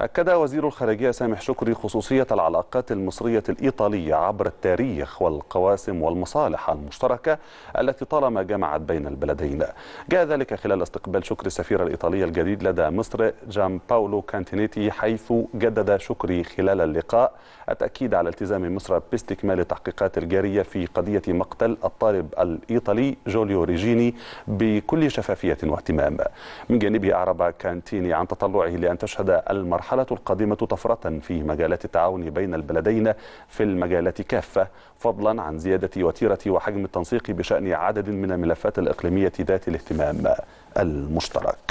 أكد وزير الخارجية سامح شكري خصوصية العلاقات المصرية الإيطالية عبر التاريخ والقواسم والمصالح المشتركة التي طالما جمعت بين البلدين جاء ذلك خلال استقبال شكري السفير الإيطالي الجديد لدى مصر جان باولو كانتينيتي حيث جدد شكري خلال اللقاء التأكيد على التزام مصر باستكمال التحقيقات الجارية في قضية مقتل الطالب الإيطالي جوليو ريجيني بكل شفافية واهتمام من جانبه أعرب كانتيني عن تطلعه لأن تشهد المرحلة المرحلة القادمة طفرة في مجالات التعاون بين البلدين في المجالات كافة فضلا عن زيادة وتيرة وحجم التنسيق بشأن عدد من الملفات الإقليمية ذات الاهتمام المشترك